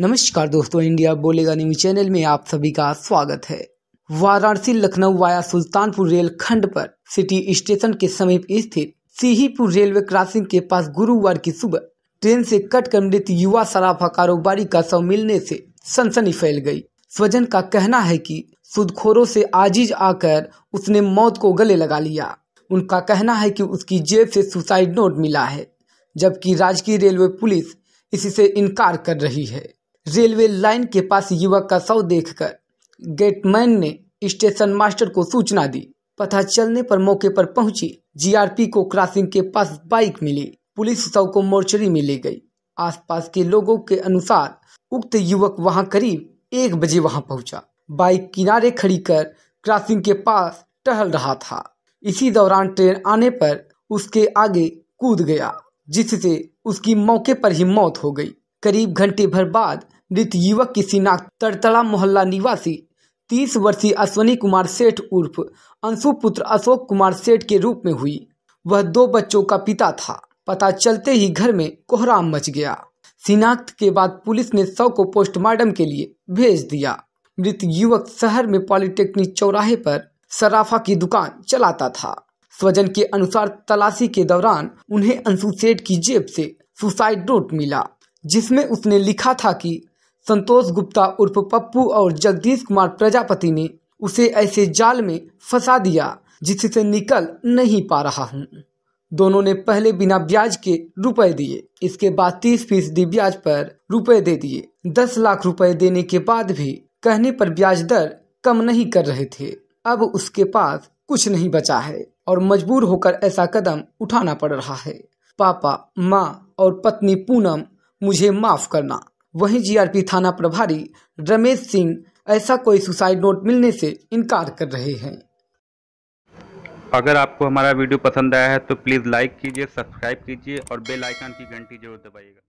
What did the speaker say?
नमस्कार दोस्तों इंडिया बोलेगा न्यूज चैनल में आप सभी का स्वागत है वाराणसी लखनऊ वाया सुल्तानपुर रेल खंड पर सिटी स्टेशन के समीप स्थित सीहीपुर रेलवे क्रॉसिंग के पास गुरुवार की सुबह ट्रेन से कटकर मृत युवा सराफा कारोबारी का शव मिलने से सनसनी फैल गई स्वजन का कहना है कि सुदखोरों से आजीज आकर उसने मौत को गले लगा लिया उनका कहना है कि उसकी जेब से सुसाइड नोट मिला है जबकि राजकीय रेलवे पुलिस इससे इनकार कर रही है रेलवे लाइन के पास युवक का शव देखकर गेटमैन ने स्टेशन मास्टर को सूचना दी पता चलने पर मौके पर पहुंची जीआरपी को क्रॉसिंग के पास बाइक मिली पुलिस शव को मोर्चरी में ले गई आसपास के लोगों के अनुसार उक्त युवक वहां करीब एक बजे वहां पहुंचा बाइक किनारे खड़ी कर क्रॉसिंग के पास टहल रहा था इसी दौरान ट्रेन आने पर उसके आगे कूद गया जिससे उसकी मौके पर ही मौत हो गई करीब घंटे भर बाद मृत युवक की शिनाख्त तड़तला मोहल्ला निवासी तीस वर्षीय अश्वनी कुमार सेठ उर्फ अंशु पुत्र अशोक कुमार सेठ के रूप में हुई वह दो बच्चों का पिता था पता चलते ही घर में कोहराम मच गया शिनाख्त के बाद पुलिस ने शव को पोस्टमार्टम के लिए भेज दिया मृत युवक शहर में पॉलिटेक्निक चौराहे पर सराफा की दुकान चलाता था स्वजन के अनुसार तलाशी के दौरान उन्हें अंशु सेठ की जेब से सुसाइड नोट मिला जिसमें उसने लिखा था कि संतोष गुप्ता उर्फ पप्पू और जगदीश कुमार प्रजापति ने उसे ऐसे जाल में फंसा दिया जिससे निकल नहीं पा रहा हूँ दोनों ने पहले बिना ब्याज के रुपए दिए इसके बाद तीस फीसदी ब्याज पर रुपए दे दिए दस लाख रुपए देने के बाद भी कहने पर ब्याज दर कम नहीं कर रहे थे अब उसके पास कुछ नहीं बचा है और मजबूर होकर ऐसा कदम उठाना पड़ रहा है पापा माँ और पत्नी पूनम मुझे माफ करना वहीं जीआरपी थाना प्रभारी रमेश सिंह ऐसा कोई सुसाइड नोट मिलने से इनकार कर रहे हैं अगर आपको हमारा वीडियो पसंद आया है तो प्लीज़ लाइक कीजिए सब्सक्राइब कीजिए और बेल आइकन की घंटी जरूर दबाइएगा